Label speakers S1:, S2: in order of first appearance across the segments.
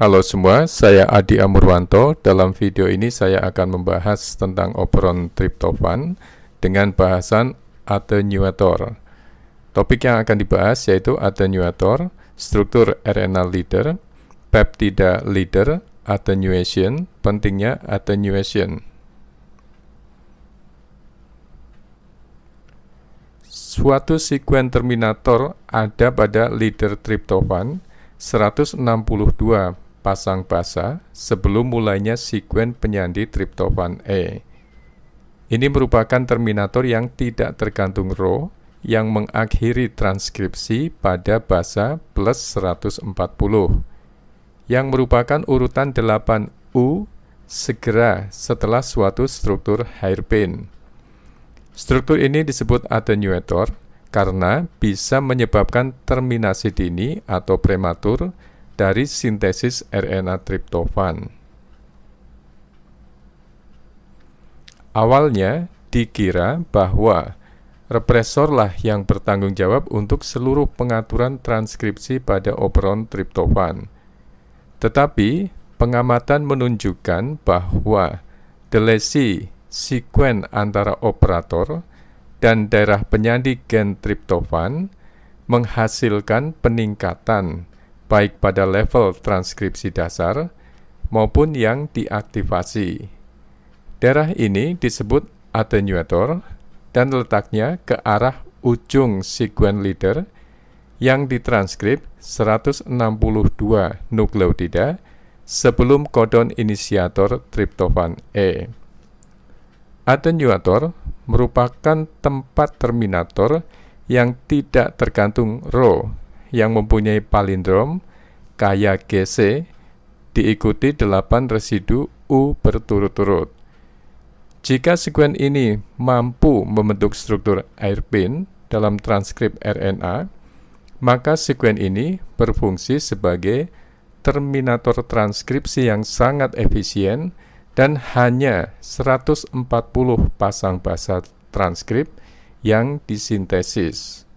S1: Halo semua, saya Adi Amurwanto. Dalam video ini saya akan membahas tentang operon triptofan dengan bahasan attenuator. Topik yang akan dibahas yaitu attenuator, struktur RNA leader, peptida leader, attenuation, pentingnya attenuation. Suatu sekuen terminator ada pada leader triptofan 162 pasang basa sebelum mulainya sekuen penyandi triptofan E. Ini merupakan terminator yang tidak tergantung ro yang mengakhiri transkripsi pada basa plus 140 yang merupakan urutan 8 U segera setelah suatu struktur hairpin. Struktur ini disebut attenuator karena bisa menyebabkan terminasi dini atau prematur dari sintesis RNA triptofan. Awalnya dikira bahwa represorlah yang bertanggung jawab untuk seluruh pengaturan transkripsi pada operon triptofan. Tetapi pengamatan menunjukkan bahwa delesi sekuen antara operator dan daerah penyandi gen triptofan menghasilkan peningkatan baik pada level transkripsi dasar maupun yang diaktivasi. Daerah ini disebut attenuator dan letaknya ke arah ujung segmen leader yang ditranskrip 162 nukleotida sebelum kodon inisiator triptofan E. Attenuator merupakan tempat terminator yang tidak tergantung rho yang mempunyai palindrom kaya GC diikuti 8 residu U berturut-turut. Jika sekuen ini mampu membentuk struktur airpin dalam transkrip RNA, maka sekuen ini berfungsi sebagai terminator transkripsi yang sangat efisien dan hanya 140 pasang basa transkrip yang disintesis.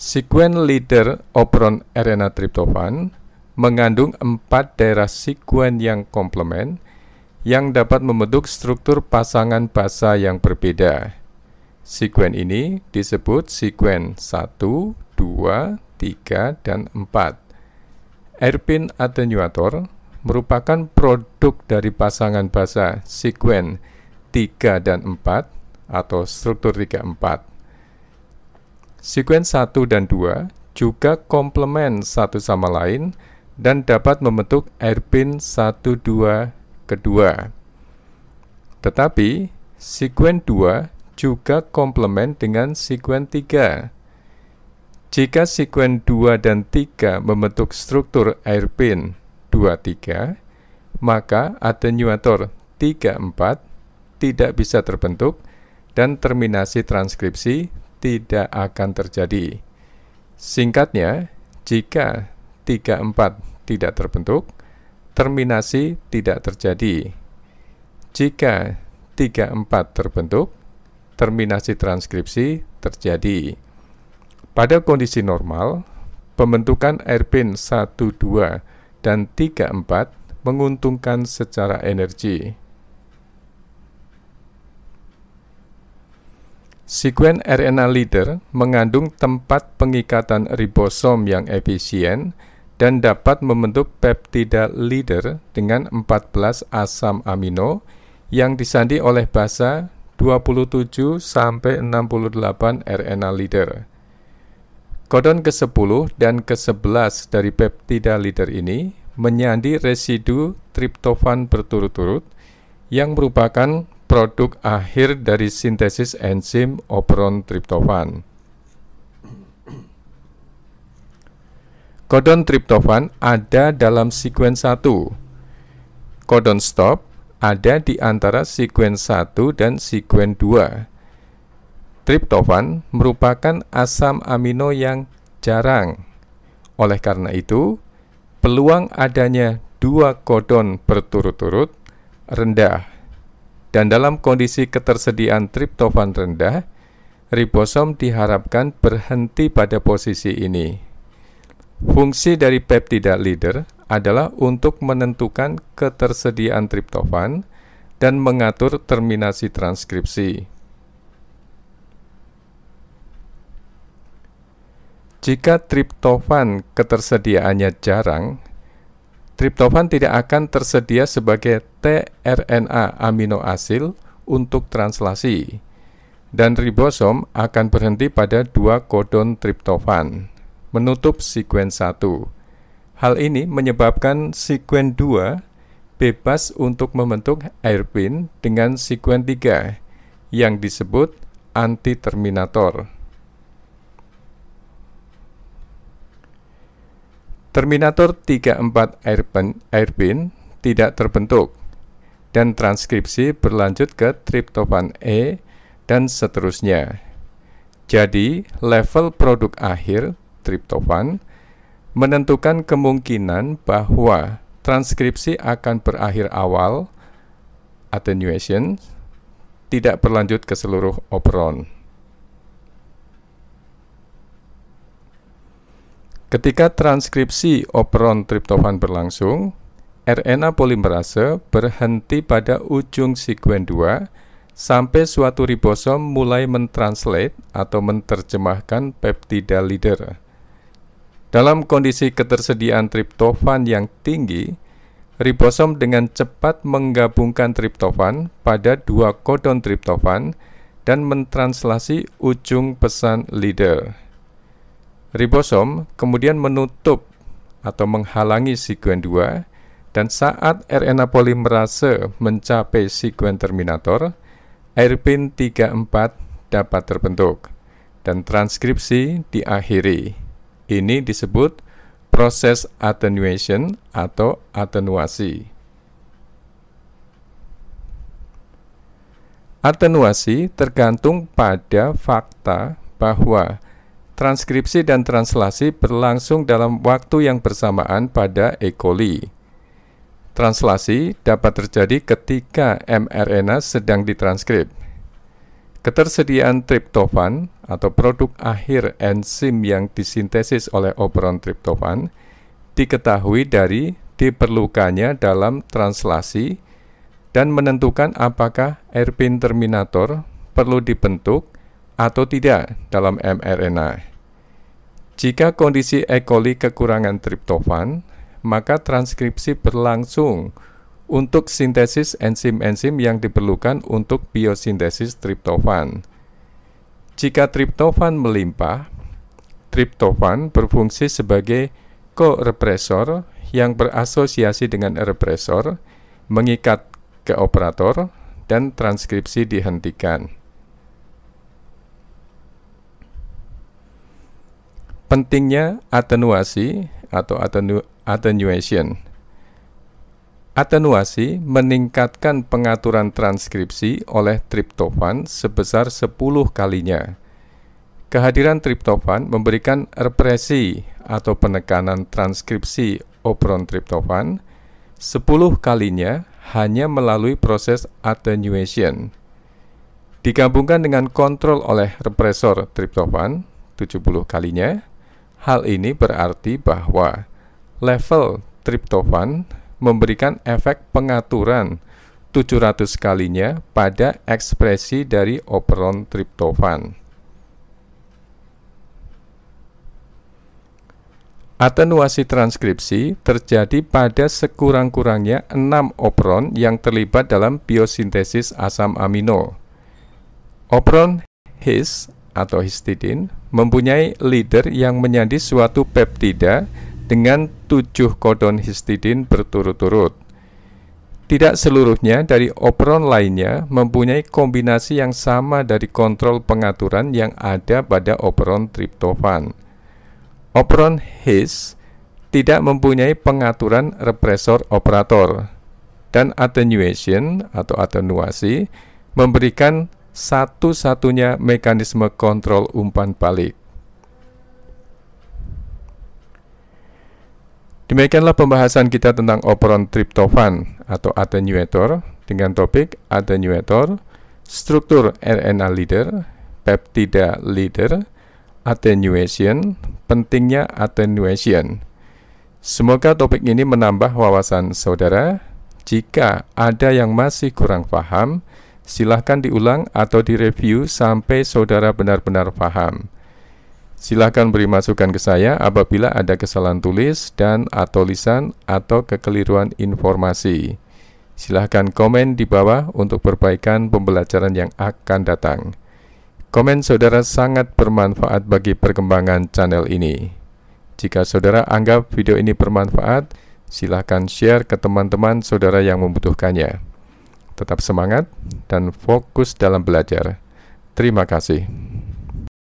S1: Sekuen leader operon RNA triptofan mengandung empat daerah sekuen yang komplement yang dapat membentuk struktur pasangan basa yang berbeda. Sekuen ini disebut sekuen 1, 2, 3, dan 4. Erpin attenuator merupakan produk dari pasangan basa sekuen 3 dan 4 atau struktur 3-4. Sekuens 1 dan 2 juga komplement satu sama lain dan dapat membentuk airpin 1 2 kedua. Tetapi sekuen 2 juga komplement dengan sekuen 3. Jika sekuen 2 dan 3 membentuk struktur airpin 2 3, maka atenuator 3 4 tidak bisa terbentuk dan terminasi transkripsi tidak akan terjadi. Singkatnya, jika 34 tidak terbentuk, terminasi tidak terjadi. Jika 34 terbentuk, terminasi transkripsi terjadi. Pada kondisi normal, pembentukan airpin 12 dan 34 menguntungkan secara energi. Sekuen RNA leader mengandung tempat pengikatan ribosom yang efisien dan dapat membentuk peptida leader dengan 14 asam amino yang disandi oleh basa 27 68 RNA leader. Kodon ke-10 dan ke-11 dari peptida leader ini menyandi residu triptofan berturut-turut yang merupakan produk akhir dari sintesis enzim operon triptofan. Kodon triptofan ada dalam sekuens 1. Kodon stop ada di antara sekuens 1 dan sekuens 2. Triptofan merupakan asam amino yang jarang. Oleh karena itu, peluang adanya dua kodon berturut-turut rendah. Dan dalam kondisi ketersediaan triptofan rendah, ribosom diharapkan berhenti pada posisi ini. Fungsi dari peptida leader adalah untuk menentukan ketersediaan triptofan dan mengatur terminasi transkripsi. Jika triptofan ketersediaannya jarang, triptofan tidak akan tersedia sebagai tRNA amino asil untuk translasi dan ribosom akan berhenti pada dua kodon triptofan, menutup sekuen 1. Hal ini menyebabkan sekuen 2 bebas untuk membentuk airpin dengan sekuen 3 yang disebut antiterminator. Terminator 34 Airpin, tidak terbentuk dan transkripsi berlanjut ke triptofan E dan seterusnya. Jadi, level produk akhir triptofan menentukan kemungkinan bahwa transkripsi akan berakhir awal attenuation tidak berlanjut ke seluruh operon. Ketika transkripsi operon triptofan berlangsung, RNA polimerase berhenti pada ujung sekuen 2 sampai suatu ribosom mulai mentranslate atau menerjemahkan peptida leader. Dalam kondisi ketersediaan triptofan yang tinggi, ribosom dengan cepat menggabungkan triptofan pada dua kodon triptofan dan mentranslasi ujung pesan leader. Ribosom kemudian menutup atau menghalangi sekuen 2 dan saat RNA polimerase mencapai sekuen terminator, airpin 34 dapat terbentuk dan transkripsi diakhiri. Ini disebut proses attenuation atau atenuasi. Atenuasi tergantung pada fakta bahwa transkripsi dan translasi berlangsung dalam waktu yang bersamaan pada E. coli. Translasi dapat terjadi ketika mRNA sedang ditranskrip. Ketersediaan triptofan atau produk akhir enzim yang disintesis oleh operon triptofan diketahui dari diperlukannya dalam translasi dan menentukan apakah erpin terminator perlu dibentuk atau tidak dalam mRNA. Jika kondisi E. coli kekurangan triptofan, maka transkripsi berlangsung untuk sintesis enzim-enzim yang diperlukan untuk biosintesis triptofan. Jika triptofan melimpah, triptofan berfungsi sebagai korepresor yang berasosiasi dengan represor, mengikat ke operator, dan transkripsi dihentikan. pentingnya atenuasi atau atenu attenuation. Atenuasi meningkatkan pengaturan transkripsi oleh triptofan sebesar 10 kalinya. Kehadiran triptofan memberikan represi atau penekanan transkripsi operon triptofan 10 kalinya hanya melalui proses attenuation. Digabungkan dengan kontrol oleh represor triptofan 70 kalinya, Hal ini berarti bahwa level triptofan memberikan efek pengaturan 700 kalinya pada ekspresi dari operon triptofan. Atenuasi transkripsi terjadi pada sekurang-kurangnya 6 operon yang terlibat dalam biosintesis asam amino. Operon his atau histidin mempunyai leader yang menjadi suatu peptida dengan tujuh kodon histidin berturut-turut. Tidak seluruhnya dari operon lainnya mempunyai kombinasi yang sama dari kontrol pengaturan yang ada pada operon triptofan. Operon his tidak mempunyai pengaturan repressor operator dan attenuation atau atenuasi memberikan satu-satunya mekanisme kontrol umpan balik. Demikianlah pembahasan kita tentang operon triptofan atau attenuator dengan topik attenuator, struktur RNA leader, peptida leader, attenuation, pentingnya attenuation. Semoga topik ini menambah wawasan saudara. Jika ada yang masih kurang paham, silahkan diulang atau direview sampai saudara benar-benar paham. Silahkan beri masukan ke saya apabila ada kesalahan tulis dan atau lisan atau kekeliruan informasi. Silahkan komen di bawah untuk perbaikan pembelajaran yang akan datang. Komen saudara sangat bermanfaat bagi perkembangan channel ini. Jika saudara anggap video ini bermanfaat, silahkan share ke teman-teman saudara yang membutuhkannya. Tetap semangat dan fokus dalam belajar. Terima kasih.